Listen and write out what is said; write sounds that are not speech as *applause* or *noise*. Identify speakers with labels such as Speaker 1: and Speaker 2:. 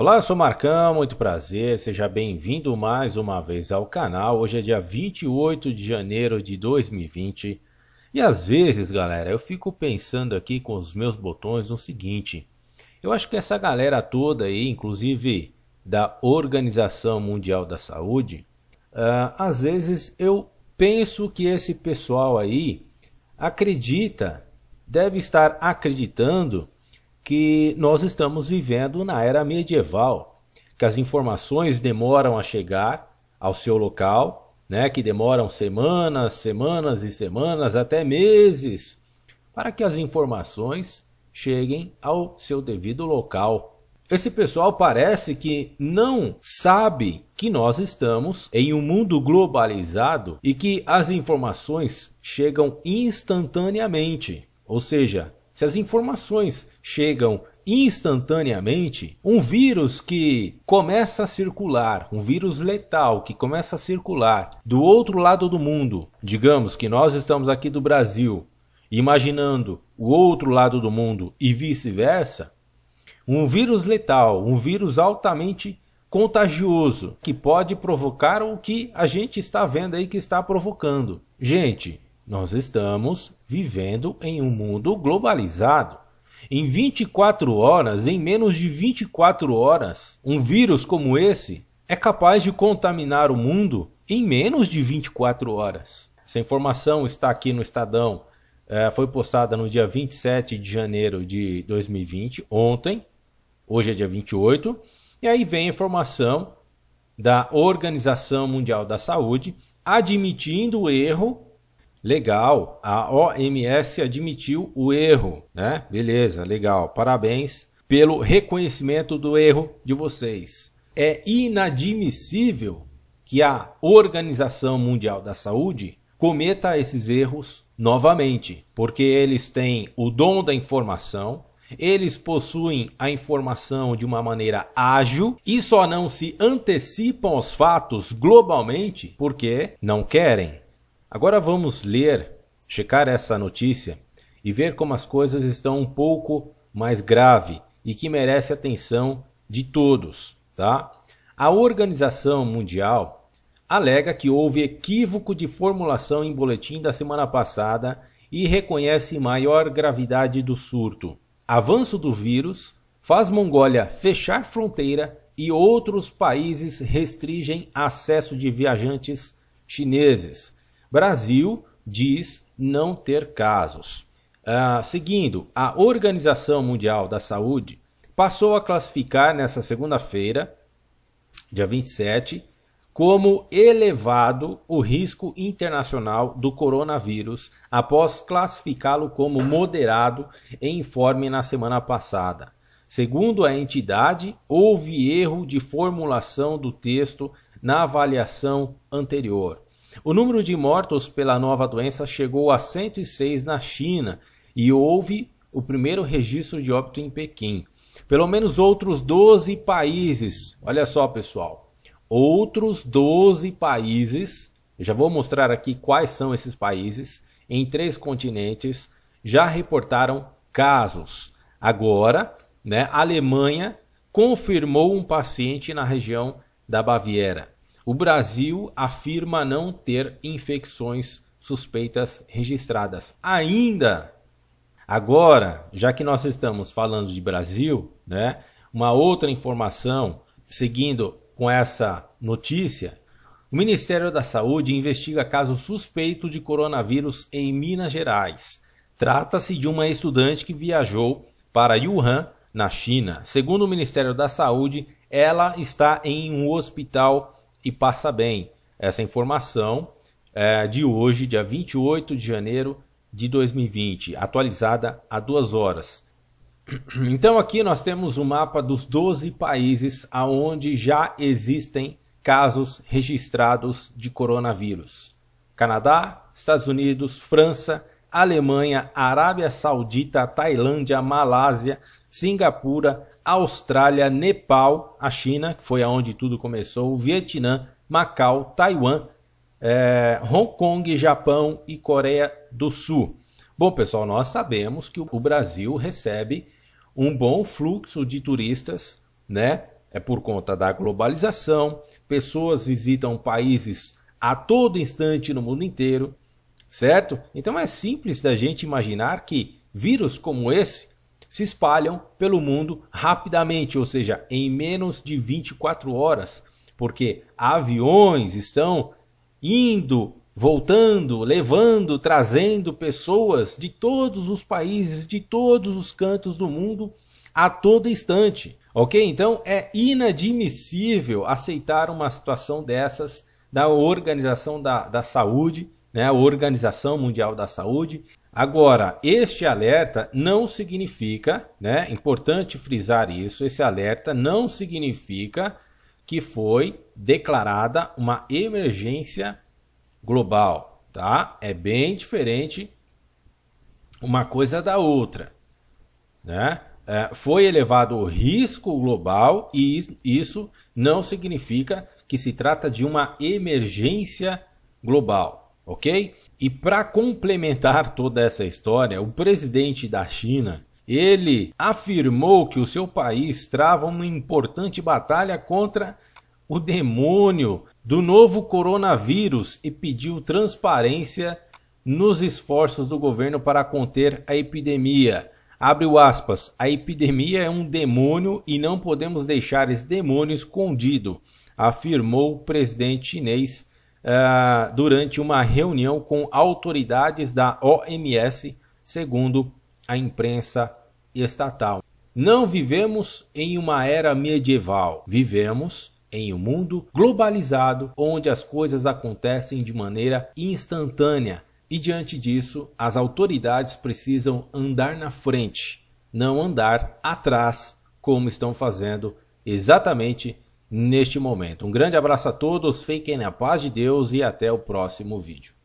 Speaker 1: Olá, eu sou Marcão, muito prazer, seja bem-vindo mais uma vez ao canal. Hoje é dia 28 de janeiro de 2020 e às vezes, galera, eu fico pensando aqui com os meus botões no seguinte: eu acho que essa galera toda aí, inclusive da Organização Mundial da Saúde, uh, às vezes eu penso que esse pessoal aí acredita, deve estar acreditando que nós estamos vivendo na era medieval, que as informações demoram a chegar ao seu local, né, que demoram semanas, semanas e semanas, até meses, para que as informações cheguem ao seu devido local. Esse pessoal parece que não sabe que nós estamos em um mundo globalizado e que as informações chegam instantaneamente. Ou seja, se as informações chegam instantaneamente, um vírus que começa a circular, um vírus letal que começa a circular do outro lado do mundo, digamos que nós estamos aqui do Brasil, imaginando o outro lado do mundo e vice-versa, um vírus letal, um vírus altamente contagioso que pode provocar o que a gente está vendo aí que está provocando. Gente, nós estamos vivendo em um mundo globalizado. Em 24 horas, em menos de 24 horas, um vírus como esse é capaz de contaminar o mundo em menos de 24 horas. Essa informação está aqui no Estadão. É, foi postada no dia 27 de janeiro de 2020, ontem. Hoje é dia 28. E aí vem a informação da Organização Mundial da Saúde admitindo o erro Legal, a OMS admitiu o erro, né? Beleza, legal. Parabéns pelo reconhecimento do erro de vocês. É inadmissível que a Organização Mundial da Saúde cometa esses erros novamente, porque eles têm o dom da informação, eles possuem a informação de uma maneira ágil e só não se antecipam aos fatos globalmente porque não querem. Agora vamos ler, checar essa notícia e ver como as coisas estão um pouco mais grave e que merece atenção de todos, tá? A Organização Mundial alega que houve equívoco de formulação em boletim da semana passada e reconhece maior gravidade do surto. Avanço do vírus faz Mongólia fechar fronteira e outros países restringem acesso de viajantes chineses. Brasil diz não ter casos. Uh, seguindo, a Organização Mundial da Saúde passou a classificar nessa segunda-feira, dia 27, como elevado o risco internacional do coronavírus, após classificá-lo como moderado em informe na semana passada. Segundo a entidade, houve erro de formulação do texto na avaliação anterior. O número de mortos pela nova doença chegou a 106 na China e houve o primeiro registro de óbito em Pequim. Pelo menos outros 12 países, olha só pessoal, outros 12 países, eu já vou mostrar aqui quais são esses países, em três continentes já reportaram casos. Agora, né, a Alemanha confirmou um paciente na região da Baviera. O Brasil afirma não ter infecções suspeitas registradas. Ainda agora, já que nós estamos falando de Brasil, né? Uma outra informação seguindo com essa notícia, o Ministério da Saúde investiga caso suspeito de coronavírus em Minas Gerais. Trata-se de uma estudante que viajou para Wuhan, na China. Segundo o Ministério da Saúde, ela está em um hospital e passa bem. Essa informação é de hoje, dia 28 de janeiro de 2020, atualizada há duas horas. *clears throat* Então aqui nós temos o um mapa dos 12 países aonde já existem casos registrados de coronavírus. Canadá, Estados Unidos, França, Alemanha, Arábia Saudita, Tailândia, Malásia, Singapura, Austrália, Nepal, a China, que foi aonde tudo começou, Vietnã, Macau, Taiwan, é, Hong Kong, Japão e Coreia do Sul. Bom, pessoal, nós sabemos que o Brasil recebe um bom fluxo de turistas, né? É por conta da globalização, pessoas visitam países a todo instante no mundo inteiro, certo? Então é simples da gente imaginar que vírus como esse se espalham pelo mundo rapidamente, ou seja, em menos de 24 horas, porque aviões estão indo, voltando, levando, trazendo pessoas de todos os países, de todos os cantos do mundo a todo instante. Ok? Então é inadmissível aceitar uma situação dessas da Organização da, da Saúde né, a Organização Mundial da Saúde. Agora, este alerta não significa, né, importante frisar isso, esse alerta não significa que foi declarada uma emergência global, tá? É bem diferente uma coisa da outra, né? É, foi elevado o risco global e isso não significa que se trata de uma emergência global ok? E para complementar toda essa história, o presidente da China, ele afirmou que o seu país trava uma importante batalha contra o demônio do novo coronavírus e pediu transparência nos esforços do governo para conter a epidemia. Abre aspas, a epidemia é um demônio e não podemos deixar esse demônio escondido, afirmou o presidente chinês eh, durante uma reunião com autoridades da OMS, segundo a imprensa estatal. Não vivemos em uma era medieval, vivemos em um mundo globalizado onde as coisas acontecem de maneira instantânea e, diante disso, as autoridades precisam andar na frente, não andar atrás, como estão fazendo exatamente neste momento. Um grande abraço a todos, fiquem na paz de Deus e até o próximo vídeo.